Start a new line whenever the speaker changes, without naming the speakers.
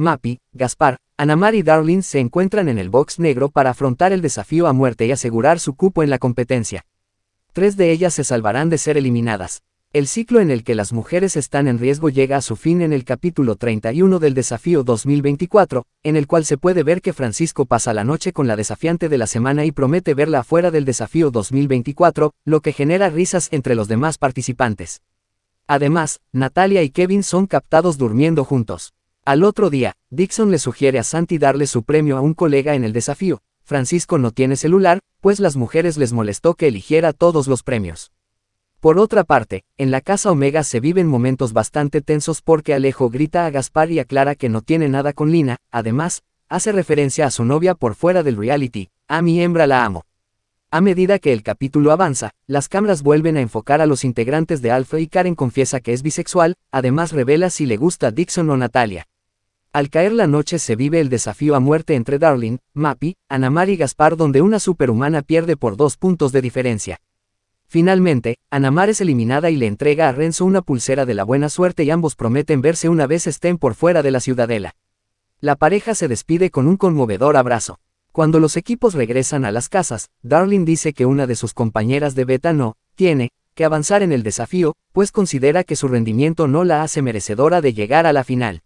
Mappy, Gaspar, Anamar y Darling se encuentran en el box negro para afrontar el desafío a muerte y asegurar su cupo en la competencia. Tres de ellas se salvarán de ser eliminadas. El ciclo en el que las mujeres están en riesgo llega a su fin en el capítulo 31 del desafío 2024, en el cual se puede ver que Francisco pasa la noche con la desafiante de la semana y promete verla afuera del desafío 2024, lo que genera risas entre los demás participantes. Además, Natalia y Kevin son captados durmiendo juntos. Al otro día, Dixon le sugiere a Santi darle su premio a un colega en el desafío. Francisco no tiene celular, pues las mujeres les molestó que eligiera todos los premios. Por otra parte, en la casa Omega se viven momentos bastante tensos porque Alejo grita a Gaspar y aclara que no tiene nada con Lina, además, hace referencia a su novia por fuera del reality, a mi hembra la amo. A medida que el capítulo avanza, las cámaras vuelven a enfocar a los integrantes de Alfa y Karen confiesa que es bisexual, además revela si le gusta Dixon o Natalia. Al caer la noche se vive el desafío a muerte entre Darling, Mappy, Anamar y Gaspar donde una superhumana pierde por dos puntos de diferencia. Finalmente, Anamar es eliminada y le entrega a Renzo una pulsera de la buena suerte y ambos prometen verse una vez estén por fuera de la ciudadela. La pareja se despide con un conmovedor abrazo. Cuando los equipos regresan a las casas, Darling dice que una de sus compañeras de beta no, tiene, que avanzar en el desafío, pues considera que su rendimiento no la hace merecedora de llegar a la final.